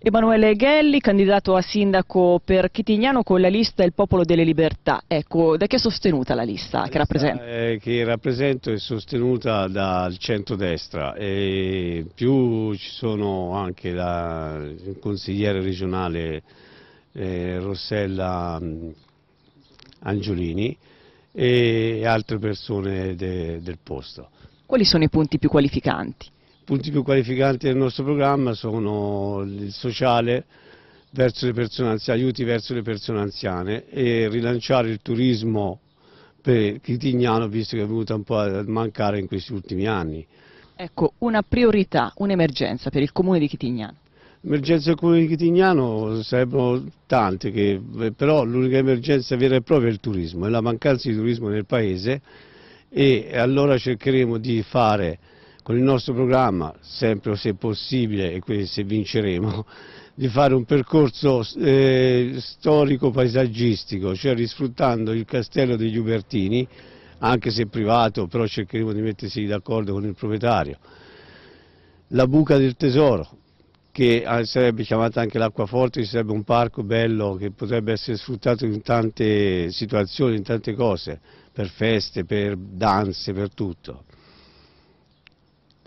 Emanuele Ghelli, candidato a sindaco per Chitignano con la lista Il Popolo delle Libertà. Ecco, da chi è sostenuta la lista la che rappresenta? Eh, che rappresento è sostenuta dal centrodestra e più ci sono anche la consigliere regionale eh, Rossella mm, Angiolini e altre persone de, del posto. Quali sono i punti più qualificanti? punti più qualificanti del nostro programma sono il sociale verso le persone anziane, aiuti verso le persone anziane e rilanciare il turismo per Chitignano visto che è venuto un po' a mancare in questi ultimi anni. Ecco, una priorità, un'emergenza per il comune di Chitignano. Emergenze del comune di Chitignano sarebbero tante, che, però l'unica emergenza vera e propria è il turismo, è la mancanza di turismo nel paese e allora cercheremo di fare con il nostro programma, sempre se possibile e se vinceremo, di fare un percorso eh, storico-paesaggistico, cioè risfruttando il castello degli Ubertini, anche se privato, però cercheremo di mettersi d'accordo con il proprietario. La buca del tesoro, che ah, sarebbe chiamata anche l'acquaforte, sarebbe un parco bello che potrebbe essere sfruttato in tante situazioni, in tante cose, per feste, per danze, per tutto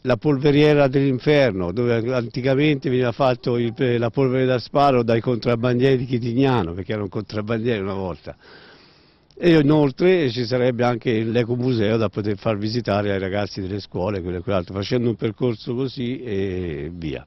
la polveriera dell'inferno, dove anticamente veniva fatta la polvere da sparo dai contrabbandieri di Chitignano, perché erano contrabbandieri una volta. E inoltre ci sarebbe anche l'ecomuseo da poter far visitare ai ragazzi delle scuole, quello e quell'altro, facendo un percorso così e via.